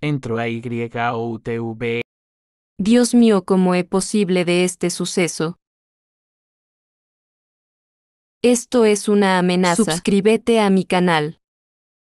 entro a Dios mío, ¿cómo es posible de este suceso? Esto es una amenaza. Suscríbete a mi canal.